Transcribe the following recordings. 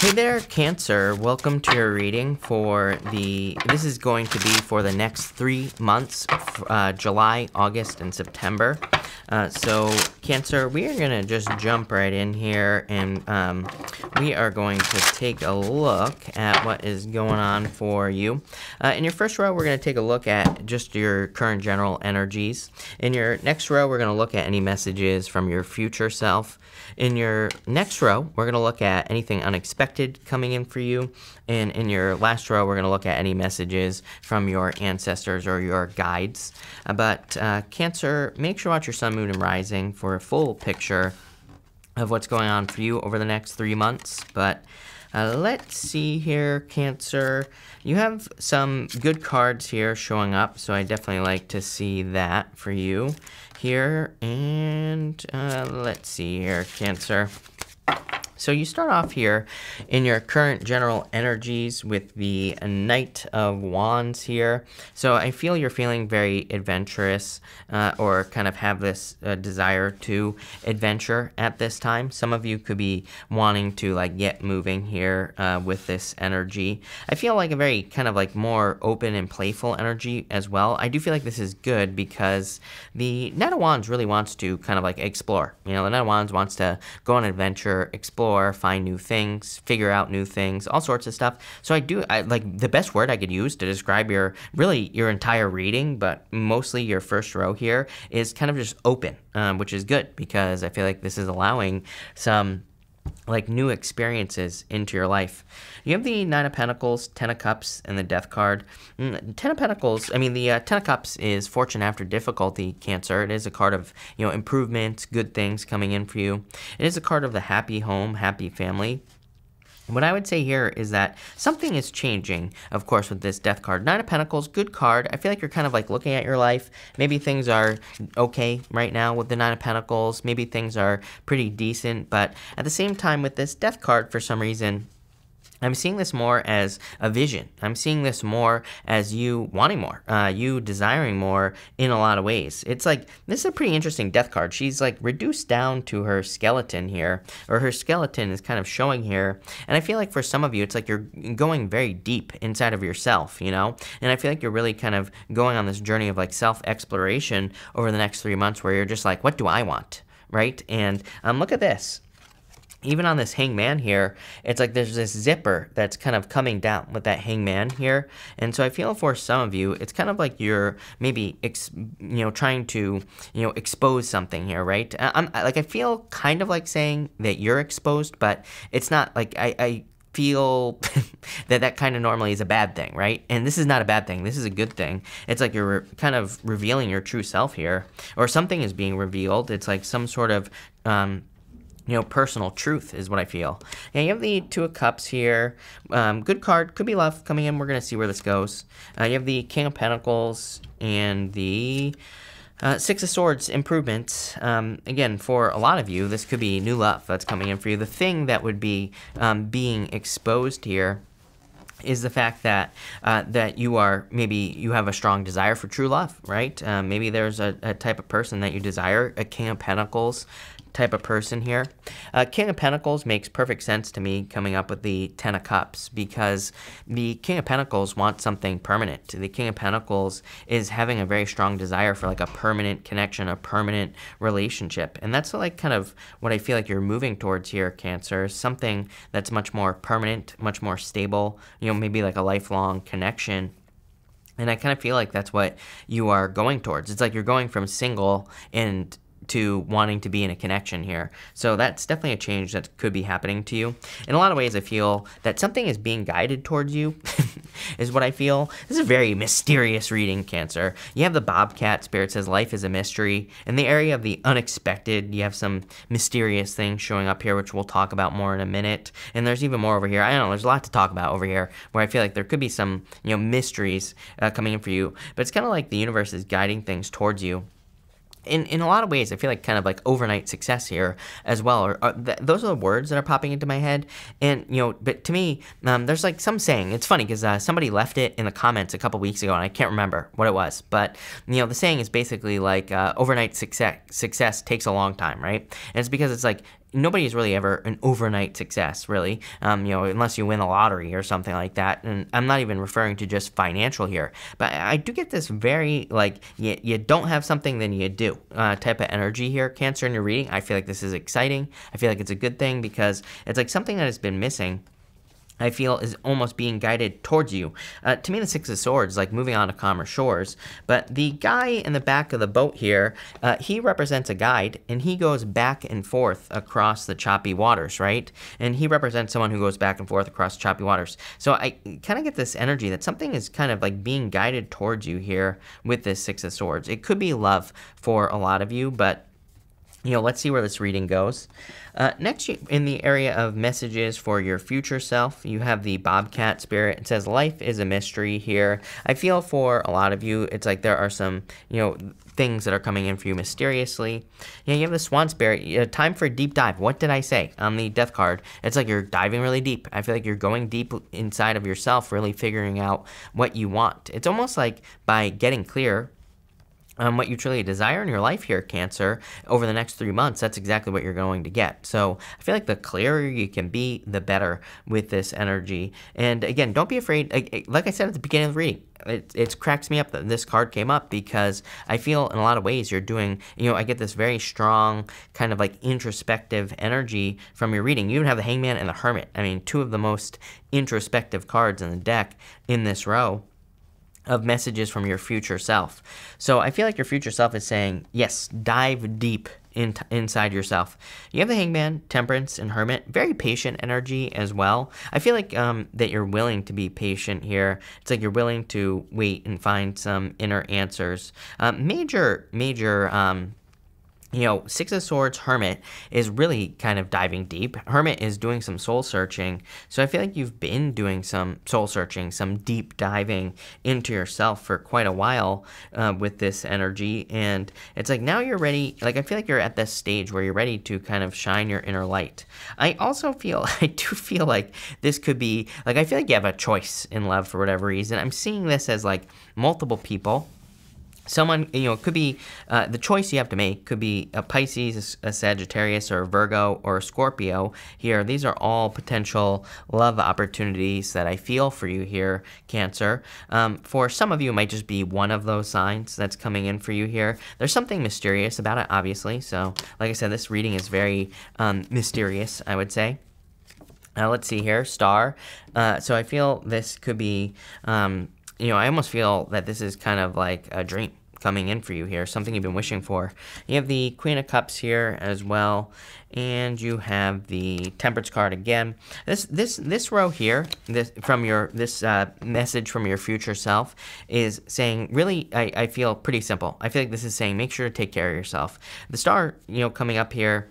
Hey there, Cancer. Welcome to your reading for the. This is going to be for the next three months uh, July, August, and September. Uh, so, Cancer, we are going to just jump right in here, and um, we are going to take a look at what is going on for you. Uh, in your first row, we're going to take a look at just your current general energies. In your next row, we're going to look at any messages from your future self. In your next row, we're going to look at anything unexpected coming in for you. And in your last row, we're going to look at any messages from your ancestors or your guides. Uh, but uh, Cancer, make sure to watch your sun, moon, and rising for a full picture of what's going on for you over the next three months. But uh, let's see here, Cancer. You have some good cards here showing up, so I definitely like to see that for you here. And uh, let's see here, Cancer. So you start off here in your current general energies with the Knight of Wands here. So I feel you're feeling very adventurous uh, or kind of have this uh, desire to adventure at this time. Some of you could be wanting to like get moving here uh, with this energy. I feel like a very kind of like more open and playful energy as well. I do feel like this is good because the Knight of Wands really wants to kind of like explore. You know, the Knight of Wands wants to go on an adventure, explore explore, find new things, figure out new things, all sorts of stuff. So I do I, like the best word I could use to describe your really your entire reading, but mostly your first row here is kind of just open, um, which is good because I feel like this is allowing some like new experiences into your life. You have the Nine of Pentacles, Ten of Cups, and the Death card. Mm, Ten of Pentacles, I mean, the uh, Ten of Cups is fortune after difficulty, Cancer. It is a card of, you know, improvements, good things coming in for you. It is a card of the happy home, happy family, what I would say here is that something is changing, of course, with this death card. Nine of Pentacles, good card. I feel like you're kind of like looking at your life. Maybe things are okay right now with the Nine of Pentacles. Maybe things are pretty decent. But at the same time with this death card, for some reason, I'm seeing this more as a vision. I'm seeing this more as you wanting more, uh, you desiring more in a lot of ways. It's like, this is a pretty interesting death card. She's like reduced down to her skeleton here, or her skeleton is kind of showing here. And I feel like for some of you, it's like you're going very deep inside of yourself, you know? And I feel like you're really kind of going on this journey of like self exploration over the next three months where you're just like, what do I want? Right? And um, look at this even on this hangman here, it's like there's this zipper that's kind of coming down with that hangman here. And so I feel for some of you, it's kind of like you're maybe, ex, you know, trying to, you know, expose something here, right? I'm like, I feel kind of like saying that you're exposed, but it's not like I, I feel that that kind of normally is a bad thing, right? And this is not a bad thing. This is a good thing. It's like you're kind of revealing your true self here, or something is being revealed. It's like some sort of, um, you know, personal truth is what I feel. you have the Two of Cups here. Um, good card. Could be love coming in. We're going to see where this goes. Uh, you have the King of Pentacles and the uh, Six of Swords improvement. Um, again, for a lot of you, this could be new love that's coming in for you. The thing that would be um, being exposed here is the fact that uh, that you are maybe you have a strong desire for true love, right? Um, maybe there's a, a, type of person that you desire, a King of Pentacles type of person here. Uh, King of Pentacles makes perfect sense to me coming up with the Ten of Cups because the King of Pentacles wants something permanent. The King of Pentacles is having a very strong desire for like a permanent connection, a permanent relationship. And that's like kind of what I feel like you're moving towards here, Cancer, something that's much more permanent, much more stable, you know, maybe like a lifelong connection. And I kind of feel like that's what you are going towards. It's like you're going from single and to wanting to be in a connection here. So that's definitely a change that could be happening to you. In a lot of ways, I feel that something is being guided towards you, is what I feel. This is a very mysterious reading, Cancer. You have the Bobcat. Spirit says life is a mystery. In the area of the unexpected, you have some mysterious things showing up here, which we'll talk about more in a minute. And there's even more over here. I don't know. There's a lot to talk about over here where I feel like there could be some, you know, mysteries uh, coming in for you. But it's kind of like the universe is guiding things towards you in, in a lot of ways, I feel like kind of like overnight success here as well. Or, or uh, th- those are the words that are popping into my head. And, you know, but to me, um, there's like some saying, it's funny because uh, somebody left it in the comments a couple weeks ago and I can't remember what it was. But, you know, the saying is basically like uh, overnight success, success takes a long time, right? And it's because it's like Nobody is really ever an overnight success, really. Um, you know, unless you win the lottery or something like that. And I'm not even referring to just financial here, but I do get this very like you, you don't have something, then you do uh, type of energy here. Cancer in your reading, I feel like this is exciting. I feel like it's a good thing because it's like something that has been missing I feel is almost being guided towards you. Uh, to me, the Six of Swords, like moving on to calmer shores, but the guy in the back of the boat here, uh, he represents a guide, and he goes back and forth across the choppy waters, right? And he represents someone who goes back and forth across choppy waters. So I kind of get this energy that something is kind of like being guided towards you here with this Six of Swords. It could be love for a lot of you, but you know, let's see where this reading goes. Uh, next, in the area of messages for your future self, you have the Bobcat Spirit. It says, Life is a mystery here. I feel for a lot of you, it's like there are some, you know, things that are coming in for you mysteriously. Yeah, you have the Swan Spirit. Uh, time for a deep dive. What did I say on the Death card? It's like you're diving really deep. I feel like you're going deep inside of yourself, really figuring out what you want. It's almost like by getting clear um, what you truly desire in your life here, Cancer, over the next three months, that's exactly what you're going to get. So I feel like the clearer you can be, the better with this energy. And again, don't be afraid. Like I said at the beginning of the reading, it, it cracks me up that this card came up because I feel in a lot of ways you're doing, you know, I get this very strong kind of like introspective energy from your reading. You even have the Hangman and the Hermit. I mean, two of the most introspective cards in the deck in this row of messages from your future self. So I feel like your future self is saying, yes, dive deep in t- inside yourself. You have the hangman, temperance, and hermit, very patient energy as well. I feel like um, that you're willing to be patient here. It's like you're willing to wait and find some inner answers. Um, major, major. Um, you know, Six of Swords Hermit is really kind of diving deep. Hermit is doing some soul searching. So I feel like you've been doing some soul searching, some deep diving into yourself for quite a while uh, with this energy. And it's like now you're ready. Like, I feel like you're at this stage where you're ready to kind of shine your inner light. I also feel, I do feel like this could be, like, I feel like you have a choice in love for whatever reason. I'm seeing this as like multiple people someone you know it could be uh, the choice you have to make could be a pisces a sagittarius or a virgo or a scorpio here these are all potential love opportunities that i feel for you here cancer um, for some of you it might just be one of those signs that's coming in for you here there's something mysterious about it obviously so like i said this reading is very um, mysterious i would say Now, uh, let's see here star uh, so i feel this could be um, you know, I almost feel that this is kind of like a dream coming in for you here, something you've been wishing for. You have the Queen of Cups here as well, and you have the Temperance card again. This this this row here, this from your this uh, message from your future self is saying really I, I feel pretty simple. I feel like this is saying make sure to take care of yourself. The star you know coming up here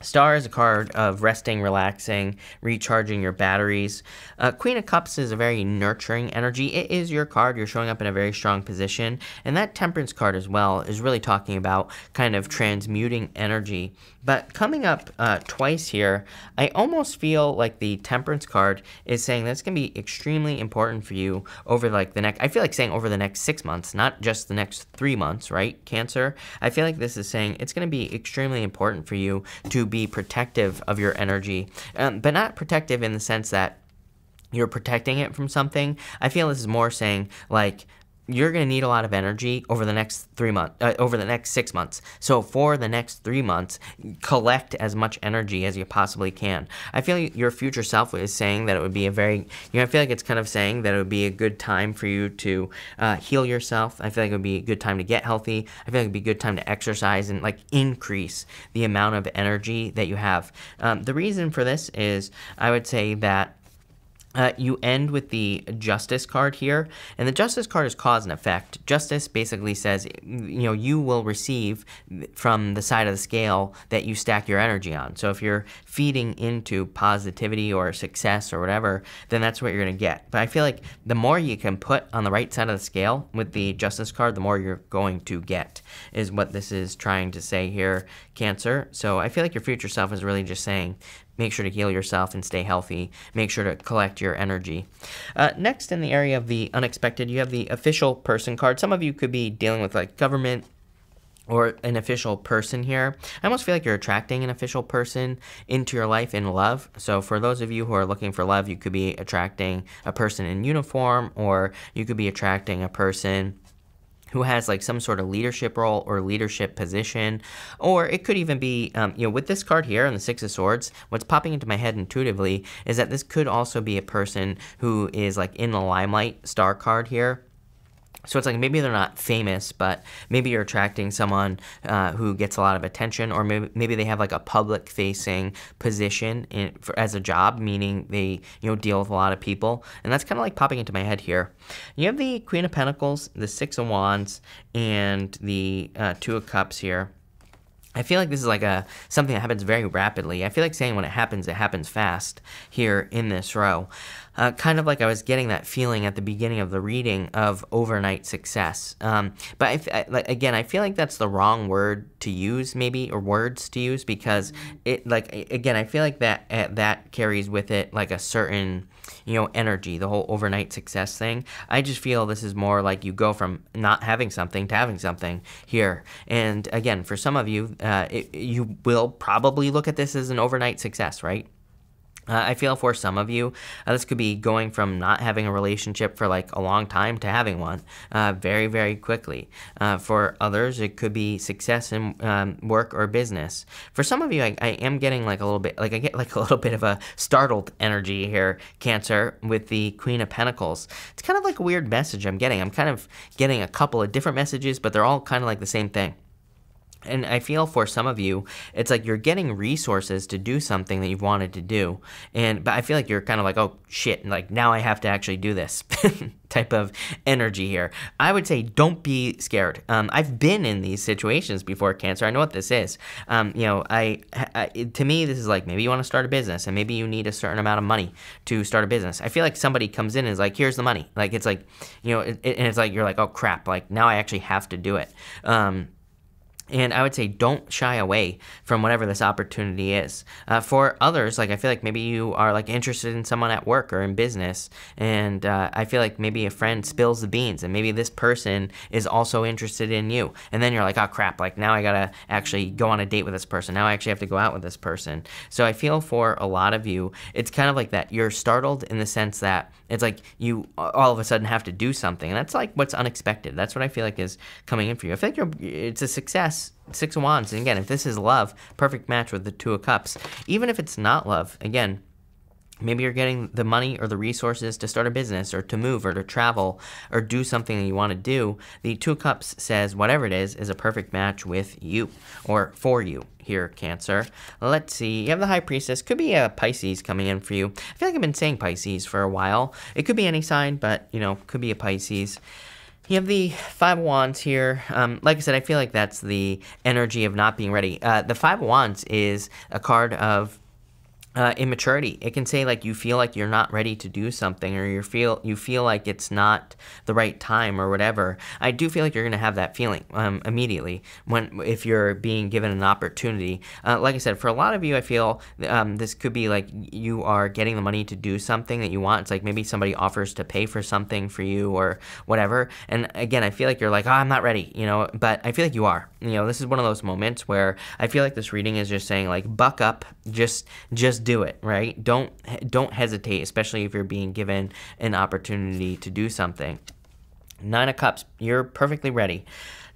Star is a card of resting, relaxing, recharging your batteries. Uh, Queen of Cups is a very nurturing energy. It is your card. You're showing up in a very strong position. And that Temperance card as well is really talking about kind of transmuting energy. But coming up uh, twice here, I almost feel like the Temperance card is saying that's going to be extremely important for you over like the next, I feel like saying over the next six months, not just the next three months, right, Cancer? I feel like this is saying it's going to be extremely important for you to be protective of your energy, um, but not protective in the sense that you're protecting it from something. I feel this is more saying like you're going to need a lot of energy over the next three months, uh, over the next six months. So for the next three months, collect as much energy as you possibly can. I feel your future self is saying that it would be a very, you know, I feel like it's kind of saying that it would be a good time for you to uh, heal yourself. I feel like it would be a good time to get healthy. I feel like it'd be a good time to exercise and like increase the amount of energy that you have. Um, the reason for this is I would say that uh, you end with the justice card here, and the justice card is cause and effect. Justice basically says, you know, you will receive from the side of the scale that you stack your energy on. So if you're feeding into positivity or success or whatever, then that's what you're going to get. But I feel like the more you can put on the right side of the scale with the justice card, the more you're going to get, is what this is trying to say here, Cancer. So I feel like your future self is really just saying, Make sure to heal yourself and stay healthy. Make sure to collect your energy. Uh, next, in the area of the unexpected, you have the official person card. Some of you could be dealing with like government or an official person here. I almost feel like you're attracting an official person into your life in love. So for those of you who are looking for love, you could be attracting a person in uniform or you could be attracting a person who has like some sort of leadership role or leadership position, or it could even be, um, you know, with this card here on the Six of Swords, what's popping into my head intuitively is that this could also be a person who is like in the limelight star card here so it's like maybe they're not famous, but maybe you're attracting someone uh, who gets a lot of attention, or maybe, maybe they have like a public-facing position in, for, as a job, meaning they you know deal with a lot of people, and that's kind of like popping into my head here. You have the Queen of Pentacles, the Six of Wands, and the uh, Two of Cups here. I feel like this is like a something that happens very rapidly. I feel like saying when it happens, it happens fast here in this row. Uh, kind of like I was getting that feeling at the beginning of the reading of overnight success. Um, but I, I, again, I feel like that's the wrong word to use, maybe, or words to use because it, like, again, I feel like that uh, that carries with it like a certain you know, energy, the whole overnight success thing. I just feel this is more like you go from not having something to having something here. And again, for some of you, uh, it, you will probably look at this as an overnight success, right? Uh, I feel for some of you, uh, this could be going from not having a relationship for like a long time to having one uh, very, very quickly. Uh, for others, it could be success in um, work or business. For some of you, I, I, am getting like a little bit, like I get like a little bit of a startled energy here, Cancer, with the Queen of Pentacles. It's kind of like a weird message I'm getting. I'm kind of getting a couple of different messages, but they're all kind of like the same thing. And I feel for some of you, it's like you're getting resources to do something that you've wanted to do. And but I feel like you're kind of like, oh shit, like now I have to actually do this type of energy here. I would say don't be scared. Um, I've been in these situations before cancer. I know what this is. Um, you know, I, I, to me this is like maybe you want to start a business and maybe you need a certain amount of money to start a business. I feel like somebody comes in and is like, here's the money. Like it's like, you know, it, it, and it's like you're like, oh crap, like now I actually have to do it. Um, and I would say don't shy away from whatever this opportunity is. Uh, for others, like I feel like maybe you are like interested in someone at work or in business, and uh, I feel like maybe a friend spills the beans, and maybe this person is also interested in you, and then you're like, oh crap, like now I gotta actually go on a date with this person. Now I actually have to go out with this person. So I feel for a lot of you, it's kind of like that. You're startled in the sense that it's like you all of a sudden have to do something, and that's like what's unexpected. That's what I feel like is coming in for you. I feel like it's a success yes, Six of Wands. And again, if this is love, perfect match with the Two of Cups. Even if it's not love, again, Maybe you're getting the money or the resources to start a business or to move or to travel or do something that you want to do. The Two of Cups says whatever it is is a perfect match with you or for you here, Cancer. Let's see. You have the High Priestess. Could be a Pisces coming in for you. I feel like I've been saying Pisces for a while. It could be any sign, but, you know, could be a Pisces. You have the Five Wands here. Um, like I said, I feel like that's the energy of not being ready. Uh, the Five Wands is a card of uh, immaturity. It can say like you feel like you're not ready to do something, or you feel you feel like it's not the right time, or whatever. I do feel like you're gonna have that feeling um, immediately when if you're being given an opportunity. Uh, like I said, for a lot of you, I feel um, this could be like you are getting the money to do something that you want. It's like maybe somebody offers to pay for something for you or whatever. And again, I feel like you're like, oh, I'm not ready, you know. But I feel like you are. You know, this is one of those moments where I feel like this reading is just saying like, buck up, just just do it, right? Don't don't hesitate, especially if you're being given an opportunity to do something. Nine of Cups, you're perfectly ready.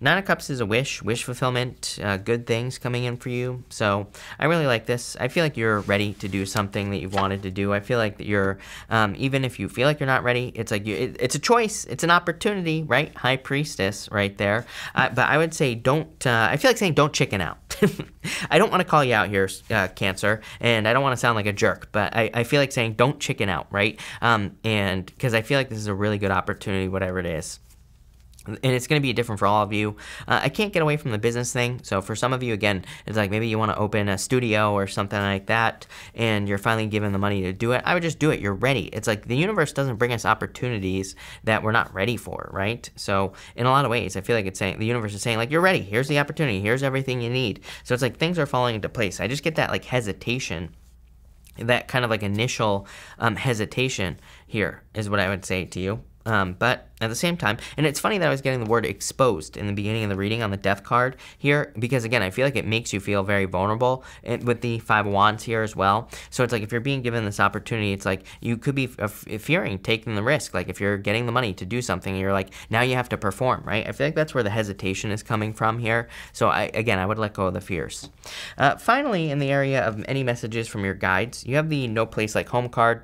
Nine of Cups is a wish, wish fulfillment, uh, good things coming in for you. So I really like this. I feel like you're ready to do something that you've wanted to do. I feel like that you're, um, even if you feel like you're not ready, it's like you, it, it's a choice. It's an opportunity, right? High Priestess right there. Uh, but I would say don't, uh, I feel like saying don't chicken out. I don't want to call you out here, uh, Cancer, and I don't want to sound like a jerk, but I, I feel like saying don't chicken out, right? Um, and because I feel like this is a really good opportunity, whatever it is and it's going to be different for all of you. Uh, I can't get away from the business thing. So for some of you, again, it's like maybe you want to open a studio or something like that, and you're finally given the money to do it. I would just do it. You're ready. It's like the universe doesn't bring us opportunities that we're not ready for, right? So in a lot of ways, I feel like it's saying the universe is saying like you're ready. Here's the opportunity. Here's everything you need. So it's like things are falling into place. I just get that like hesitation that kind of like initial um, hesitation here is what I would say to you. Um, but at the same time, and it's funny that I was getting the word exposed in the beginning of the reading on the death card here, because again, I feel like it makes you feel very vulnerable and with the five of wands here as well. So it's like if you're being given this opportunity, it's like you could be fearing taking the risk. Like if you're getting the money to do something, you're like, now you have to perform, right? I feel like that's where the hesitation is coming from here. So I, again, I would let go of the fears. Uh, finally, in the area of any messages from your guides, you have the no place like home card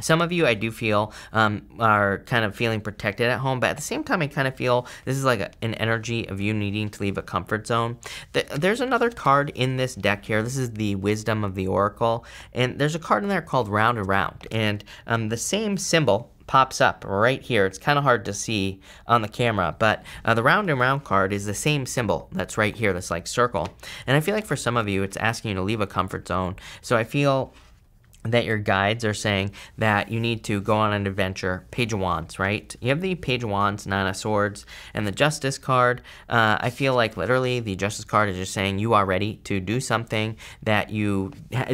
some of you I do feel um, are kind of feeling protected at home, but at the same time, I kind of feel this is like a, an energy of you needing to leave a comfort zone. The, there's another card in this deck here. This is the Wisdom of the Oracle, and there's a card in there called Round Around, and um, the same symbol pops up right here. It's kind of hard to see on the camera, but uh, the round and round card is the same symbol that's right here, this like circle. And I feel like for some of you, it's asking you to leave a comfort zone. So I feel that your guides are saying that you need to go on an adventure. Page of Wands, right? You have the Page of Wands, Nine of Swords, and the Justice card. Uh, I feel like literally the Justice card is just saying you are ready to do something that you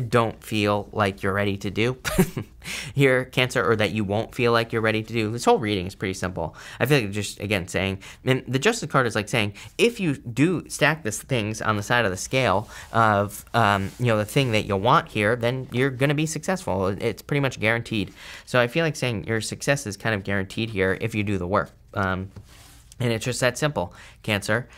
don't feel like you're ready to do. your cancer or that you won't feel like you're ready to do. This whole reading is pretty simple. I feel like just, again, saying, and the justice card is like saying, if you do stack the things on the side of the scale of, um, you know, the thing that you'll want here, then you're going to be successful. It's pretty much guaranteed. So I feel like saying your success is kind of guaranteed here if you do the work. Um, and it's just that simple, Cancer.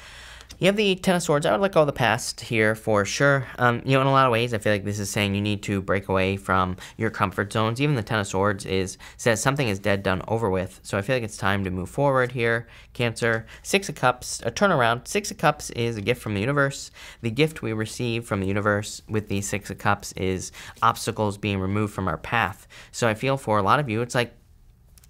You have the Ten of Swords. I would let go of the past here for sure. Um, you know, in a lot of ways, I feel like this is saying you need to break away from your comfort zones. Even the Ten of Swords is says something is dead, done, over with. So I feel like it's time to move forward here. Cancer, Six of Cups, a turnaround. Six of Cups is a gift from the universe. The gift we receive from the universe with the Six of Cups is obstacles being removed from our path. So I feel for a lot of you, it's like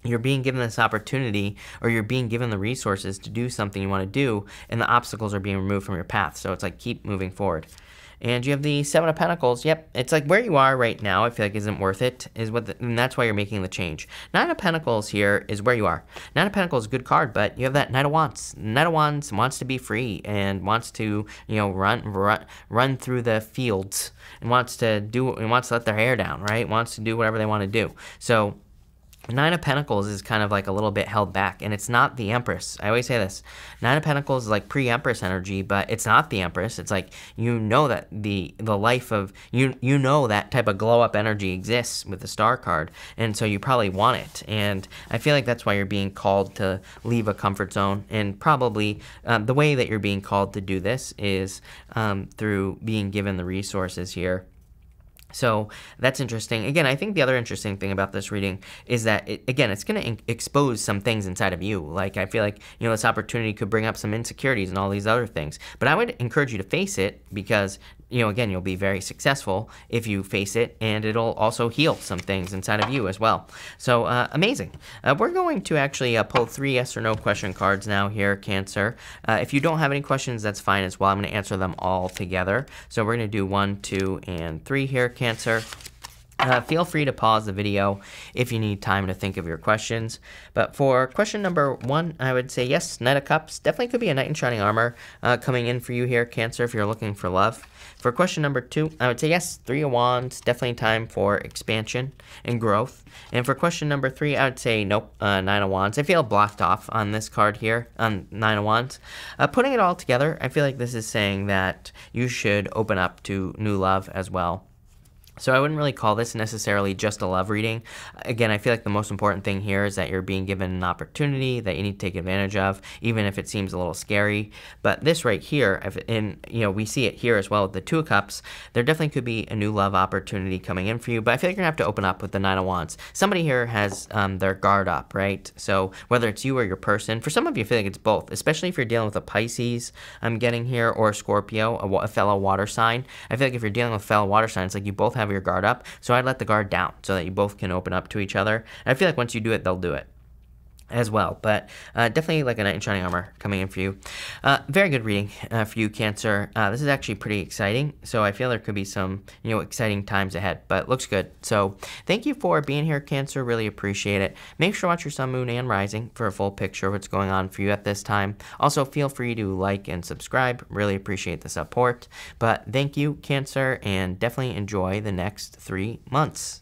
you're being given this opportunity or you're being given the resources to do something you want to do and the obstacles are being removed from your path so it's like keep moving forward and you have the seven of pentacles yep it's like where you are right now i feel like isn't worth it is what the, and that's why you're making the change nine of pentacles here is where you are nine of pentacles is a good card but you have that knight of wands knight of wands wants to be free and wants to you know run run run through the fields and wants to do and wants to let their hair down right wants to do whatever they want to do so Nine of Pentacles is kind of like a little bit held back, and it's not the Empress. I always say this. Nine of Pentacles is like pre-Empress energy, but it's not the Empress. It's like you know that the the life of you you know that type of glow up energy exists with the Star card, and so you probably want it. And I feel like that's why you're being called to leave a comfort zone, and probably uh, the way that you're being called to do this is um, through being given the resources here so that's interesting. Again, I think the other interesting thing about this reading is that, it, again, it's going to expose some things inside of you. Like, I feel like, you know, this opportunity could bring up some insecurities and all these other things. But I would encourage you to face it because you know, again, you'll be very successful if you face it, and it'll also heal some things inside of you as well. So uh, amazing. Uh, we're going to actually uh, pull three yes or no question cards now here, Cancer. Uh, if you don't have any questions, that's fine as well. I'm going to answer them all together. So we're going to do one, two, and three here, Cancer. Uh, feel free to pause the video if you need time to think of your questions. But for question number one, I would say yes, Knight of Cups definitely could be a Knight in Shining Armor uh, coming in for you here, Cancer, if you're looking for love. For question number two, I would say yes, Three of Wands, definitely time for expansion and growth. And for question number three, I would say nope, uh, Nine of Wands. I feel blocked off on this card here, on Nine of Wands. Uh, putting it all together, I feel like this is saying that you should open up to new love as well. So I wouldn't really call this necessarily just a love reading. Again, I feel like the most important thing here is that you're being given an opportunity that you need to take advantage of, even if it seems a little scary. But this right here, in you know, we see it here as well with the Two of Cups, there definitely could be a new love opportunity coming in for you. But I feel like you're gonna have to open up with the Nine of Wands. Somebody here has um, their guard up, right? So whether it's you or your person, for some of you, I feel like it's both, especially if you're dealing with a Pisces, I'm getting here, or a Scorpio, a, a fellow water sign. I feel like if you're dealing with fellow water signs, like you both have have your guard up. So I'd let the guard down so that you both can open up to each other. And I feel like once you do it, they'll do it as well. But uh, definitely like a knight in shining armor coming in for you. Uh, very good reading uh, for you, Cancer. Uh, this is actually pretty exciting. So I feel there could be some you know exciting times ahead, but looks good. So thank you for being here, Cancer. Really appreciate it. Make sure to watch your sun, moon, and rising for a full picture of what's going on for you at this time. Also, feel free to like and subscribe. Really appreciate the support. But thank you, Cancer, and definitely enjoy the next three months.